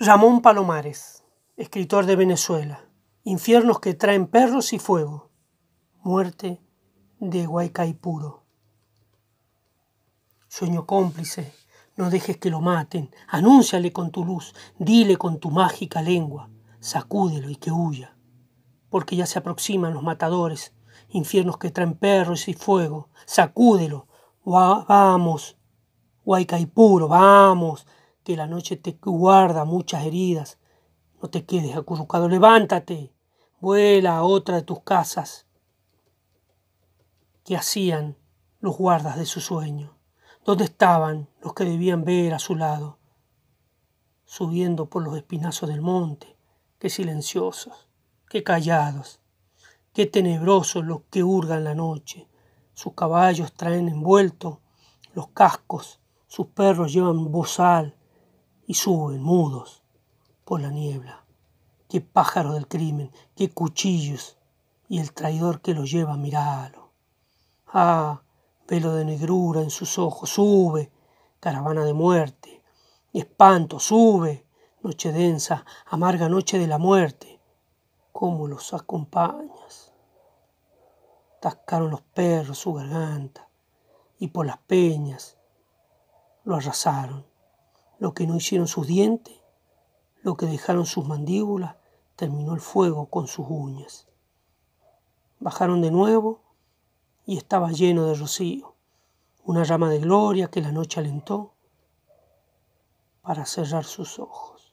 Ramón Palomares, escritor de Venezuela. Infiernos que traen perros y fuego. Muerte de Guaycaipuro. Sueño cómplice, no dejes que lo maten. Anúnciale con tu luz, dile con tu mágica lengua. Sacúdelo y que huya, porque ya se aproximan los matadores. Infiernos que traen perros y fuego. Sacúdelo. vamos. Guaycaipuro, vamos la noche te guarda muchas heridas. No te quedes acurrucado, levántate, vuela a otra de tus casas. ¿Qué hacían los guardas de su sueño? ¿Dónde estaban los que debían ver a su lado? Subiendo por los espinazos del monte, qué silenciosos, qué callados, qué tenebrosos los que hurgan la noche. Sus caballos traen envueltos los cascos, sus perros llevan bozal, y suben mudos por la niebla. Qué pájaro del crimen, qué cuchillos, y el traidor que lo lleva, míralo. Ah, velo de negrura en sus ojos, sube, caravana de muerte, ¡Y espanto, sube, noche densa, amarga noche de la muerte. ¿Cómo los acompañas? Tascaron los perros su garganta y por las peñas lo arrasaron lo que no hicieron sus dientes, lo que dejaron sus mandíbulas, terminó el fuego con sus uñas. Bajaron de nuevo y estaba lleno de rocío, una rama de gloria que la noche alentó para cerrar sus ojos.